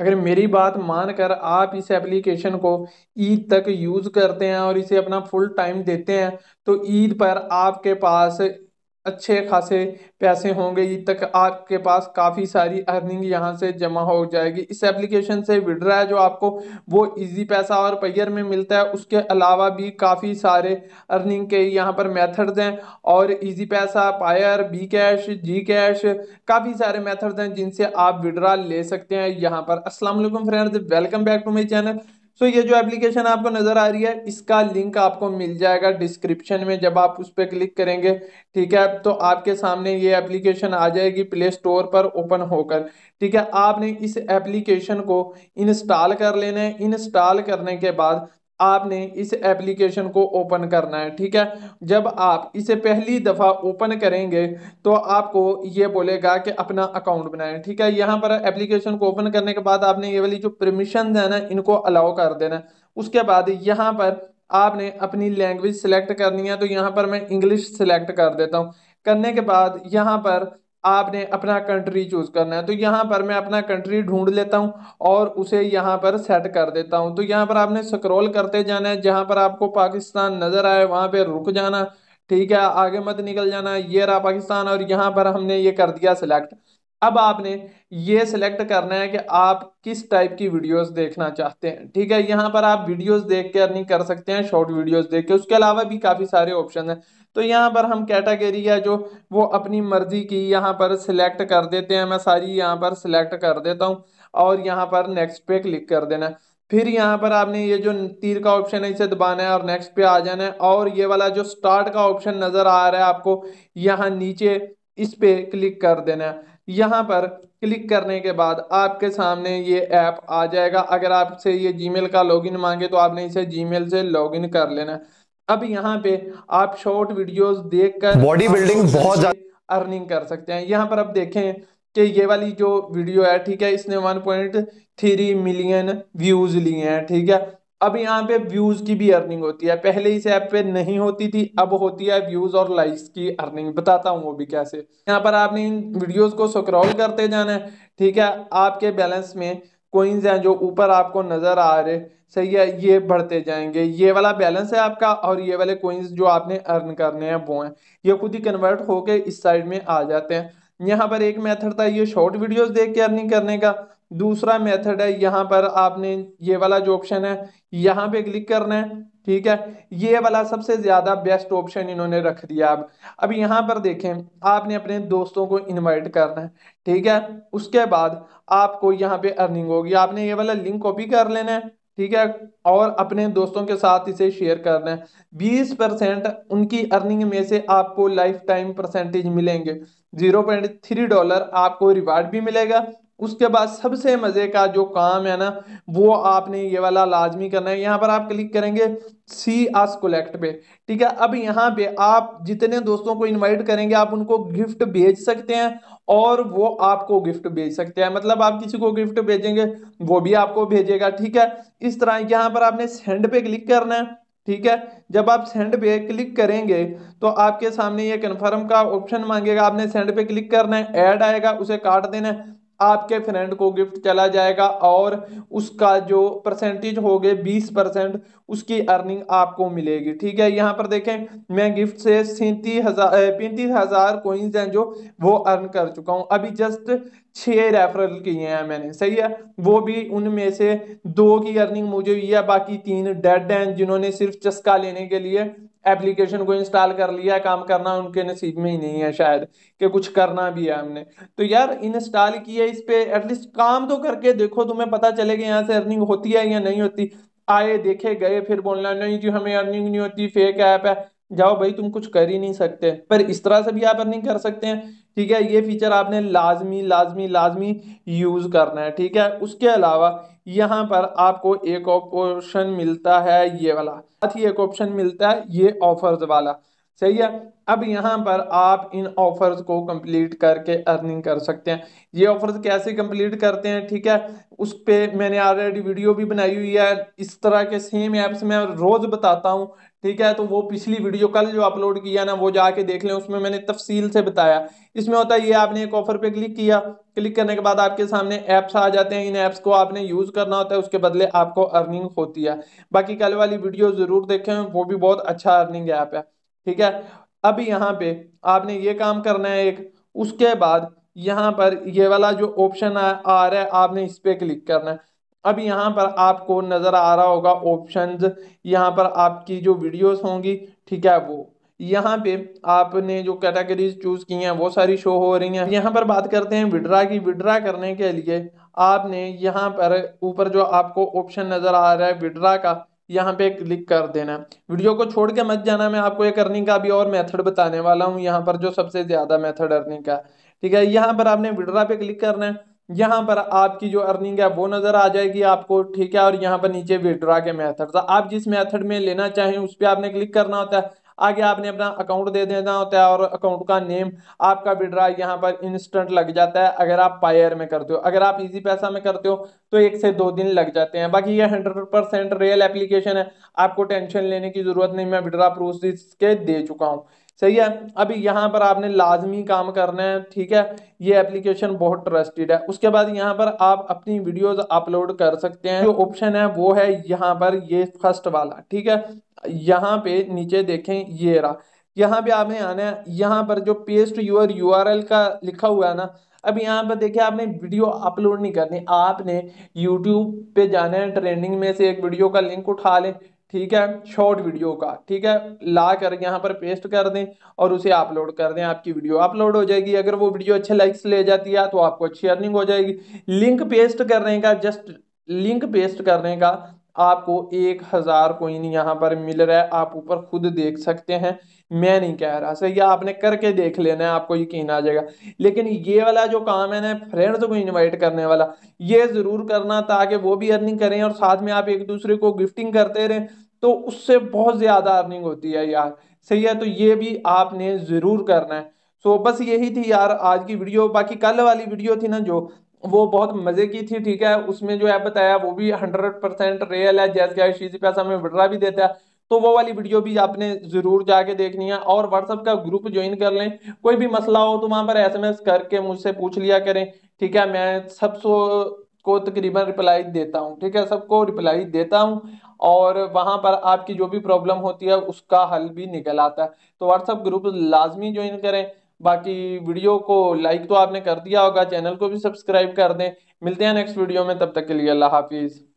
अगर मेरी बात मानकर आप इस एप्लीकेशन को ईद तक यूज़ करते हैं और इसे अपना फुल टाइम देते हैं तो ईद पर आपके पास अच्छे खासे पैसे होंगे ये तक आपके पास काफ़ी सारी अर्निंग यहाँ से जमा हो जाएगी इस एप्लीकेशन से विड्रा है जो आपको वो इजी पैसा और पैयर में मिलता है उसके अलावा भी काफ़ी सारे अर्निंग के यहाँ पर मेथड्स हैं और Easypaisa Payeer bKash GCash काफ़ी सारे मेथड्स हैं जिनसे आप विड्रा ले सकते हैं यहाँ पर Aslam friends welcome back to my channel so ये जो एप्लीकेशन आपको नज़र आ रही है इसका लिंक आपको मिल जाएगा डिस्क्रिप्शन में जब आप उस पर क्लिक करेंगे ठीक है तो आपके सामने ये एप्लीकेशन आ जाएगी प्ले स्टोर पर ओपन होकर ठीक है आपने इस एप्लीकेशन को इंस्टॉल कर लेना है इंस्टॉल करने के बाद आपने इस एप्लीकेशन को ओपन करना है ठीक है जब आप इसे पहली दफ़ा ओपन करेंगे तो आपको ये बोलेगा कि अपना अकाउंट बनाएं ठीक है यहाँ पर एप्लीकेशन को ओपन करने के बाद आपने ये वाली जो परमिशन है ना इनको अलाउ कर देना उसके बाद यहाँ पर आपने अपनी लैंग्वेज सेलेक्ट करनी है तो यहाँ पर मैं इंग्लिश सेलेक्ट कर देता हूँ करने के बाद यहाँ पर आपने अपना कंट्री चूज करना है तो यहाँ पर मैं अपना कंट्री ढूंढ लेता हूँ और उसे यहाँ पर सेट कर देता हूँ तो यहाँ पर आपने स्क्रॉल करते जाना है जहाँ पर आपको पाकिस्तान नजर आए वहाँ पर रुक जाना ठीक है आगे मत निकल जाना ये रहा पाकिस्तान और यहाँ पर हमने ये कर दिया सिलेक्ट अब आपने ये सिलेक्ट करना है कि आप किस टाइप की वीडियोस देखना चाहते हैं ठीक है यहाँ पर आप वीडियोस देख के अर्निंग कर सकते हैं शॉर्ट वीडियोस देख के उसके अलावा भी काफ़ी सारे ऑप्शन हैं तो यहाँ पर हम कैटेगरी है जो वो अपनी मर्जी की यहाँ पर सिलेक्ट कर देते हैं मैं सारी यहाँ पर सिलेक्ट कर देता हूँ और यहाँ पर नेक्स्ट पे क्लिक कर देना है फिर यहाँ पर आपने ये जो तीर का ऑप्शन है इसे दबाना है और नेक्स्ट पे आ जाना है और ये वाला जो स्टार्ट का ऑप्शन नज़र आ रहा है आपको यहाँ नीचे इस पे क्लिक कर देना है यहाँ पर क्लिक करने के बाद आपके सामने ये ऐप आ जाएगा अगर आपसे ये जीमेल का लॉगिन मांगे तो आपने इसे जीमेल से लॉगिन कर लेना अब यहाँ पे आप शॉर्ट वीडियोस देखकर बॉडी बिल्डिंग बहुत अर्निंग कर सकते हैं यहाँ पर आप देखें कि ये वाली जो वीडियो है ठीक है इसने 1.3 मिलियन व्यूज लिए हैं ठीक है अब यहाँ पे व्यूज की भी अर्निंग होती है पहले इस ऐप पे नहीं होती थी अब होती है व्यूज और लाइक्स की अर्निंग बताता हूँ वो भी कैसे यहाँ पर आपने इन वीडियोज को स्क्रॉल करते जाना है ठीक है आपके बैलेंस में कोइंस हैं जो ऊपर आपको नजर आ रहे सही है ये बढ़ते जाएंगे ये वाला बैलेंस है आपका और ये वाले कोइंस जो आपने अर्न करने हैं वो हैं ये खुद ही कन्वर्ट होके इस साइड में आ जाते हैं यहाँ पर एक मेथड था ये शॉर्ट वीडियोस देख के अर्निंग करने का दूसरा मेथड है यहाँ पर आपने ये वाला जो ऑप्शन है यहाँ पे क्लिक करना है ठीक है ये वाला सबसे ज्यादा बेस्ट ऑप्शन इन्होंने रख दिया अब अब यहाँ पर देखें आपने अपने दोस्तों को इनवाइट करना है ठीक है उसके बाद आपको यहाँ पे अर्निंग होगी आपने ये वाला लिंक कॉपी कर लेना है ठीक है और अपने दोस्तों के साथ इसे शेयर करना है बीस परसेंट उनकी अर्निंग में से आपको लाइफ टाइम परसेंटेज मिलेंगे जीरो पॉइंट थ्री डॉलर आपको रिवार्ड भी मिलेगा उसके बाद सबसे मज़े का जो काम है ना वो आपने ये वाला लाजमी करना है यहाँ पर आप क्लिक करेंगे सी आस कोलेक्ट पे ठीक है अब यहाँ पे आप जितने दोस्तों को इनवाइट करेंगे आप उनको गिफ्ट भेज सकते हैं और वो आपको गिफ्ट भेज सकते हैं मतलब आप किसी को गिफ्ट भेजेंगे वो भी आपको भेजेगा ठीक है इस तरह यहाँ पर आपने सेंड पे क्लिक करना है ठीक है जब आप सेंड पे क्लिक करेंगे तो आपके सामने ये कंफर्म का ऑप्शन मांगेगा आपने सेंड पे क्लिक करना है ऐड आएगा उसे काट देना है आपके फ्रेंड को गिफ्ट चला जाएगा और उसका जो परसेंटेज हो गए बीस परसेंट उसकी अर्निंग आपको मिलेगी ठीक है यहाँ पर देखें मैं गिफ्ट से सैंतीस हजार पैंतीस हजार कोइंस हैं जो वो अर्न कर चुका हूँ अभी जस्ट छह रेफरल किए हैं मैंने सही है वो भी उनमें से दो की अर्निंग मुझे हुई है बाकी तीन डेड हैं जिन्होंने सिर्फ चस्का लेने के लिए एप्लीकेशन को इंस्टॉल कर लिया है काम करना उनके नसीब में ही नहीं है शायद कि कुछ करना भी है हमने तो यार इंस्टॉल किया इस पर एटलीस्ट काम तो करके देखो तुम्हें पता चले कि यहाँ से अर्निंग होती है या नहीं होती आए देखे गए फिर बोलना नहीं जी हमें अर्निंग नहीं होती फेक ऐप है जाओ भाई तुम कुछ कर ही नहीं सकते पर इस तरह से भी आप अर्निंग कर सकते हैं ठीक है ये फीचर आपने लाजमी लाजमी लाजमी यूज़ करना है ठीक है उसके अलावा यहाँ पर आपको एक ऑप्शन मिलता है ये वाला साथ ही एक ऑप्शन मिलता है ये ऑफर्स वाला सही है अब यहाँ पर आप इन ऑफर्स को कंप्लीट करके अर्निंग कर सकते हैं ये ऑफर्स कैसे कंप्लीट करते हैं ठीक है उस पर मैंने ऑलरेडी वीडियो भी बनाई हुई है इस तरह के सेम ऐप्स मैं रोज़ बताता हूँ ठीक है तो वो पिछली वीडियो कल जो अपलोड किया ना वो जाके देख लें उसमें मैंने तफसील से बताया इसमें होता है ये आपने एक ऑफर पे क्लिक किया क्लिक करने के बाद आपके सामने ऐप्स आ जाते हैं इन ऐप्स को आपने यूज़ करना होता है उसके बदले आपको अर्निंग होती है बाकी कल वाली वीडियो ज़रूर देखें वो भी बहुत अच्छा अर्निंग ऐप है ठीक है अब यहाँ पे आपने ये काम करना है एक उसके बाद यहाँ पर ये वाला जो ऑप्शन आ रहा है आपने इस पर क्लिक करना है अब यहाँ पर आपको नज़र आ रहा होगा ऑप्शंस यहाँ पर आपकी जो वीडियोस होंगी ठीक है वो यहाँ पे आपने जो कैटेगरीज चूज़ की हैं वो सारी शो हो रही हैं यहाँ पर बात करते हैं विड्रा की विड्रा करने के लिए आपने यहाँ पर ऊपर जो आपको ऑप्शन नज़र आ रहा है विड्रा का यहाँ पे क्लिक कर देना वीडियो को छोड़ के मत जाना मैं आपको एक अर्निंग का भी और मेथड बताने वाला हूँ यहाँ पर जो सबसे ज़्यादा मेथड अर्निंग का ठीक है यहाँ पर आपने विड्रा पे क्लिक करना है यहाँ पर आपकी जो अर्निंग है वो नज़र आ जाएगी आपको ठीक है और यहाँ पर नीचे विड्रा के मेथड तो आप जिस मेथड में लेना चाहें उस पर आपने क्लिक करना होता है आगे आपने अपना अकाउंट दे देना होता है और अकाउंट का नेम आपका विड्रा यहाँ पर इंस्टेंट लग जाता है अगर आप पायर में करते हो अगर आप इजी पैसा में करते हो तो एक से दो दिन लग जाते हैं बाकी ये हंड्रेड परसेंट रियल एप्लीकेशन है आपको टेंशन लेने की जरूरत नहीं मैं विड्रा प्रूफ के दे चुका हूँ सही है अभी यहाँ पर आपने लाजमी काम करना है ठीक है ये एप्लीकेशन बहुत ट्रस्टेड है उसके बाद यहाँ पर आप अपनी वीडियोस अपलोड कर सकते हैं जो ऑप्शन है वो है यहाँ पर ये फर्स्ट वाला ठीक है यहाँ पे नीचे देखें ये रहा यहाँ पे आपने आना है यहाँ पर जो पेस्ट यूर यू का लिखा हुआ है ना अब यहाँ पर देखिए आपने वीडियो अपलोड नहीं करनी आपने यूट्यूब पे जाना है ट्रेंडिंग में से एक वीडियो का लिंक उठा लें ठीक है शॉर्ट वीडियो का ठीक है ला कर यहाँ पर पेस्ट कर दें और उसे अपलोड कर दें आपकी वीडियो अपलोड हो जाएगी अगर वो वीडियो अच्छे लाइक्स ले जाती है तो आपको अच्छी अर्निंग हो जाएगी लिंक पेस्ट करने का जस्ट लिंक पेस्ट करने का आपको एक हज़ार कोइन यहाँ पर मिल रहा है आप ऊपर खुद देख सकते हैं मैं नहीं कह रहा सही आपने करके देख लेना है आपको यकीन आ जाएगा लेकिन ये वाला जो काम है ना फ्रेंड्स को इनवाइट करने वाला ये ज़रूर करना ताकि वो भी अर्निंग करें और साथ में आप एक दूसरे को गिफ्टिंग करते रहें तो उससे बहुत ज़्यादा अर्निंग होती है यार सही है तो ये भी आपने ज़रूर करना है सो बस यही थी यार आज की वीडियो बाकी कल वाली वीडियो थी ना जो वो बहुत मजे की थी ठीक है उसमें जो है बताया वो भी हंड्रेड परसेंट रियल है जैस गैस इसी पैसा हमें विड्रा भी देता है तो वो वाली वीडियो भी आपने जरूर जाके देखनी है और व्हाट्सअप का ग्रुप ज्वाइन कर लें कोई भी मसला हो तो वहां पर एसएमएस करके मुझसे पूछ लिया करें ठीक है मैं सब को तकरीबन रिप्लाई देता हूँ ठीक है सबको रिप्लाई देता हूँ और वहाँ पर आपकी जो भी प्रॉब्लम होती है उसका हल भी निकल आता है तो व्हाट्सअप ग्रुप लाजमी ज्वाइन करें बाकी वीडियो को लाइक तो आपने कर दिया होगा चैनल को भी सब्सक्राइब कर दें मिलते हैं नेक्स्ट वीडियो में तब तक के लिए अल्लाह हाफिज़